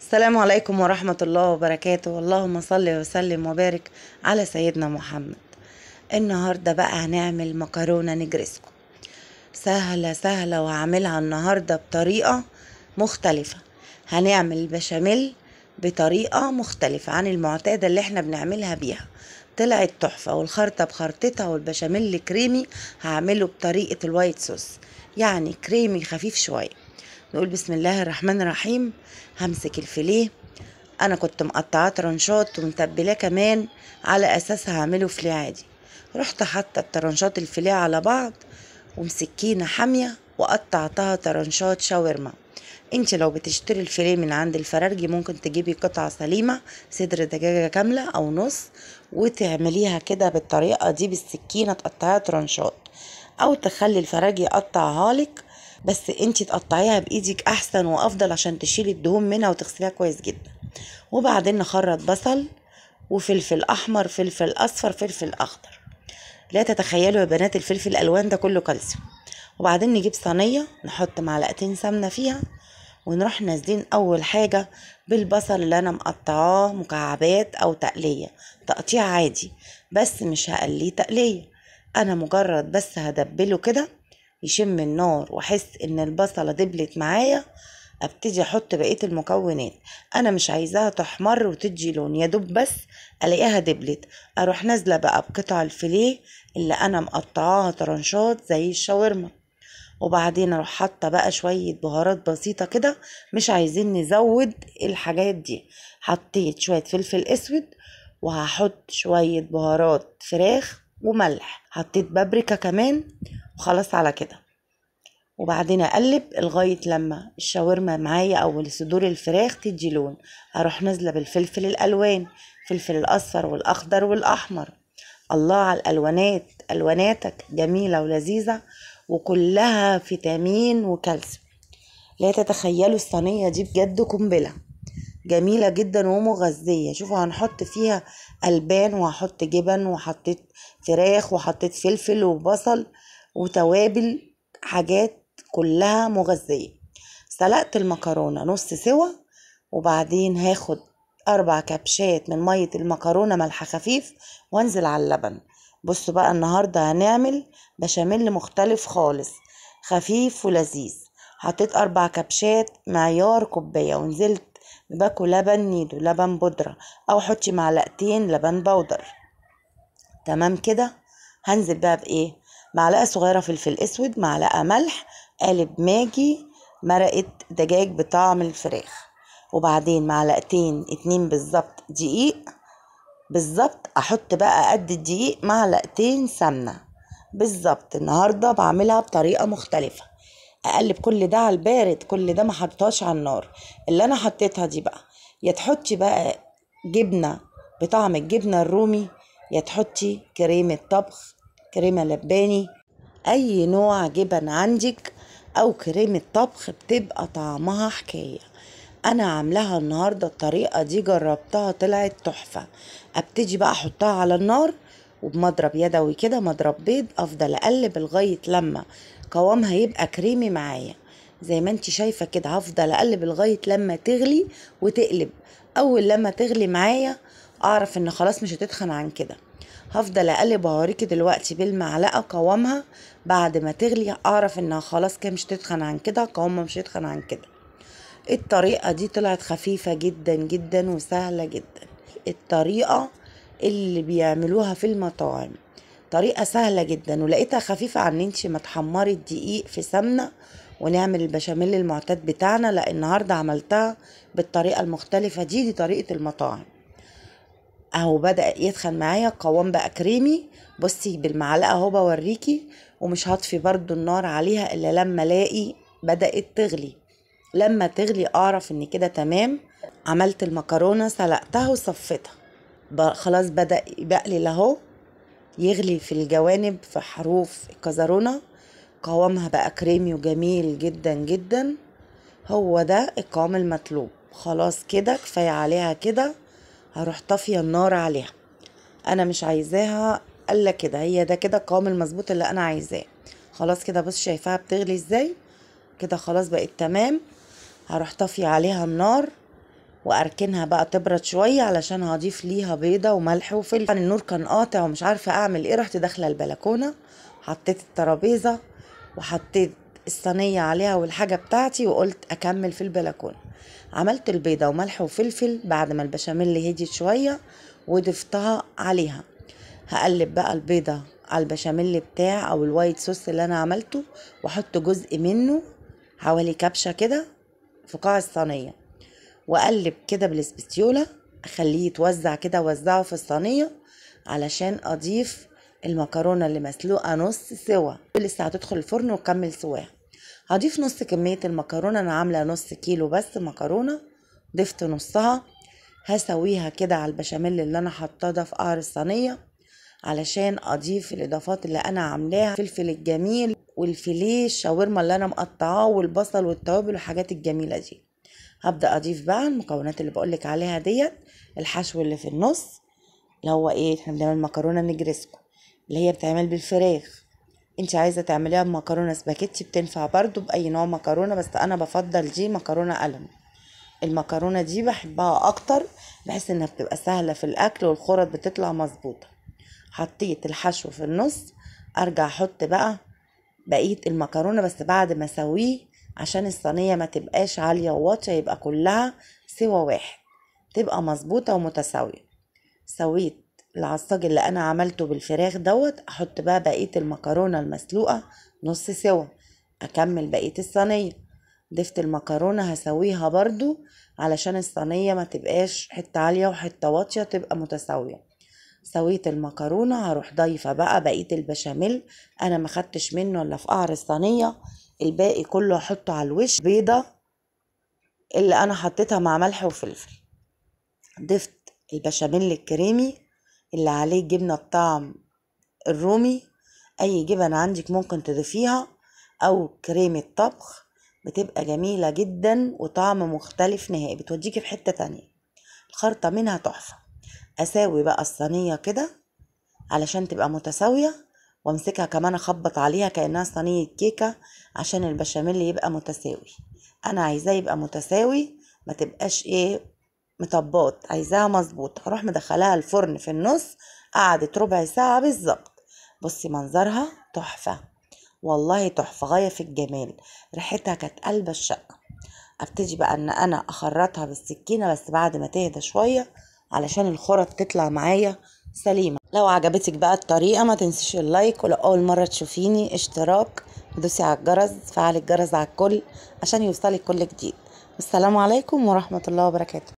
السلام عليكم ورحمة الله وبركاته اللهم صل وسلم وبارك على سيدنا محمد النهاردة بقى هنعمل مكرونة نجرسكو سهلة سهلة وهعملها النهاردة بطريقة مختلفة هنعمل بشاميل بطريقة مختلفة عن المعتادة اللي احنا بنعملها بيها طلعت تحفة والخرطة بخرطتها والبشاميل كريمي هعمله بطريقة الوايت سوس يعني كريمي خفيف شوية نقول بسم الله الرحمن الرحيم همسك الفيليه انا كنت مقطعاه ترنشات ومتبلاه كمان على اساس هعمله فليه عادي رحت حاطه الترنشات الفيليه على بعض ومسكينه حاميه وقطعتها ترنشات شاورما انت لو بتشتري الفيليه من عند الفرارجي ممكن تجيبي قطعة سليمة صدر دجاجة كاملة او نص وتعمليها كده بالطريقة دي بالسكينة تقطعيها ترنشات او تخلي الفرارجي يقطعها لك بس انت تقطعيها بايدك احسن وافضل عشان تشيلي الدهون منها وتغسليها كويس جدا وبعدين نخرط بصل وفلفل احمر فلفل اصفر فلفل اخضر لا تتخيلوا يا بنات الفلفل الالوان ده كله كالسيوم وبعدين نجيب صينيه نحط معلقتين سمنه فيها ونروح نازلين اول حاجه بالبصل اللي انا مقطعاه مكعبات او تقليه تقطيع عادي بس مش هقليه تقليه انا مجرد بس هدبله كده يشم النار واحس ان البصله دبلت معايا ابتدي احط بقيه المكونات انا مش عايزاها تحمر وتدي لون يا دوب بس الاقيها دبلت اروح نازله بقى بقطع الفيليه اللي انا مقطعاها طرنشات زي الشاورما وبعدين اروح حاطه بقى شويه بهارات بسيطه كده مش عايزين نزود الحاجات دي حطيت شويه فلفل اسود وهحط شويه بهارات فراخ وملح حطيت بابريكا كمان وخلاص على كده وبعدين اقلب لغايه لما الشاورما معايا او صدور الفراخ تدي لون اروح نازله بالفلفل الالوان فلفل الاصفر والاخضر والاحمر الله على الالوانات الواناتك جميله ولذيذه وكلها فيتامين وكالسيوم لا تتخيلوا الصينيه دي بجد قنبله جميلة جدا ومغذية شوفوا هنحط فيها ألبان وهحط جبن وحطيت فراخ وحطيت فلفل وبصل وتوابل حاجات كلها مغذية سلقت المكرونة نص سوا وبعدين هاخد أربع كبشات من مية المكرونة ملح خفيف وانزل على اللبن بصوا بقى النهاردة هنعمل بشاميل مختلف خالص خفيف ولذيذ حطيت أربع كبشات معيار كوباية ونزلت باكو لبن نيدو لبن بودرة أو حطي معلقتين لبن بودر تمام كده هنزل بقى بإيه معلقة صغيرة فلفل أسود معلقة ملح قالب ماجي مرقة دجاج بطعم الفراخ وبعدين معلقتين اتنين بالظبط دقيق بالظبط احط بقى قد الدقيق معلقتين سمنه بالظبط النهارده بعملها بطريقه مختلفه اقلب كل ده على البارد كل ده ما حطاش على النار اللي انا حطيتها دي بقى يا تحطي بقى جبنه بطعم الجبنه الرومي يا تحطي كريمه طبخ كريمه لباني اي نوع جبن عندك او كريمه طبخ بتبقى طعمها حكايه انا عاملاها النهارده الطريقه دي جربتها طلعت تحفه ابتدي بقى احطها على النار وبمضرب يدوي كده مضرب بيض افضل اقلب لغايه لما قوامها يبقى كريمي معايا زي ما انت شايفه كده هفضل اقلب لغايه لما تغلي وتقلب اول لما تغلي معايا اعرف ان خلاص مش هتتخن عن كده هفضل اقلب وهوريكي دلوقتي بالمعلقه قوامها بعد ما تغلي اعرف انها خلاص كده مش هتتخن عن كده قوامها مش هتتخن عن كده الطريقه دي طلعت خفيفه جدا جدا وسهله جدا الطريقه اللي بيعملوها في المطاعم طريقة سهلة جدا ولقيتها خفيفة عن انتي ما تحمري الدقيق في سمنة ونعمل البشاميل المعتاد بتاعنا لا النهاردة عملتها بالطريقة المختلفة دي دي طريقة المطاعم اهو بدأ يدخل معايا القوام بقى كريمي بصي بالمعلقة اهو بوريكي ومش هطفي برضو النار عليها الا لما الاقي بدأت تغلي لما تغلي اعرف ان كده تمام عملت المكرونة سلقتها وصفتها خلاص بدأ بقلل اهو يغلي في الجوانب في حروف الكزرونة قوامها بقى كريمي وجميل جدا جدا هو ده القوام المطلوب خلاص كده كفاية عليها كده هروح طافية النار عليها انا مش عايزاها الا كده هي ده كده القوام المظبوط اللي انا عايزاه خلاص كده بص شايفاها بتغلي ازاي كده خلاص بقت تمام هروح طافية عليها النار واركنها بقى تبرد شويه علشان هضيف ليها بيضه وملح وفلفل يعني النور كان قاطع ومش عارفه اعمل ايه رحت داخله البلكونه حطيت الترابيزه وحطيت الصينيه عليها والحاجه بتاعتي وقلت اكمل في البلكونه عملت البيضه وملح وفلفل بعد ما البشاميل هديت شويه وضفتها عليها هقلب بقى البيضه على البشاميل بتاع او الوايت صوص اللي انا عملته واحط جزء منه حوالي كبشه كده في قاع الصينيه واقلب كده بالاسبتيولا اخليه يتوزع كده وزعه في الصينيه علشان اضيف المكرونه اللي مسلوقه نص سوا لسه هتدخل الفرن وكمل سواها هضيف نص كميه المكرونه انا عامله نص كيلو بس مكرونه ضفت نصها هسويها كده على البشاميل اللي انا حطاه ده في قعر الصينيه علشان اضيف الاضافات اللي انا عاملاها الفلفل الجميل والفيليه الشاورما اللي انا مقطعاه والبصل والتوابل والحاجات الجميله دي هبدا اضيف بقى المكونات اللي بقولك عليها ديت الحشو اللي في النص اللي هو ايه احنا بنعمل مكرونه نجرسكو اللي هي بتعمل بالفراخ انت عايزه تعمليها بمكرونه سباكيتي بتنفع برضو باي نوع مكرونه بس انا بفضل دي مكرونه قلم المكرونه دي بحبها اكتر بحس انها بتبقى سهله في الاكل والخرط بتطلع مظبوطه حطيت الحشو في النص ارجع احط بقى بقيه المكرونه بس بعد ما اسويه عشان الصينية ما تبقاش عالية وواطية يبقى كلها سوى واحد تبقى مظبوطة ومتساوية سويت العصاج اللي انا عملته بالفراخ دوت احط بقى بقية المكرونة المسلوقة نص سوا اكمل بقية الصينية ضفت المكرونة هسويها برضو علشان الصينية ما تبقاش حتة عالية وحتة واطية تبقى متساوية سويت المكرونة هروح ضايفة بقى بقية البشاميل انا ما خدتش منه الا في قعر الصينية الباقي كله هحطه على الوش بيضة اللي أنا حطيتها مع ملح وفلفل ضفت البشاميل الكريمي اللي عليه جبنة الطعم الرومي أي جبن عندك ممكن تضيفيها أو كريمة طبخ بتبقى جميلة جدا وطعم مختلف نهائي بتوديكي في حتة تانية الخرطة منها تحفة أساوي بقى الصينية كده علشان تبقى متساوية وامسكها كمان اخبط عليها كانها صينيه كيكه عشان البشاميل يبقى متساوي انا عايزاه يبقى متساوي ما تبقاش ايه مطبات عايزاها مظبوط هروح مدخلاها الفرن في النص قعدت ربع ساعه بالظبط بصي منظرها تحفه والله تحفه غايه في الجمال ريحتها كانت قلب الشقه ابتدي بقى ان انا اخرطها بالسكينه بس بعد ما تهدى شويه علشان الخرط تطلع معايا سليمة لو عجبتك بقى الطريقة ما تنسيش اللايك ولو أول مرة تشوفيني اشتراك ودوسي على الجرس فعل الجرس على الكل عشان يوصلك كل جديد والسلام عليكم ورحمة الله وبركاته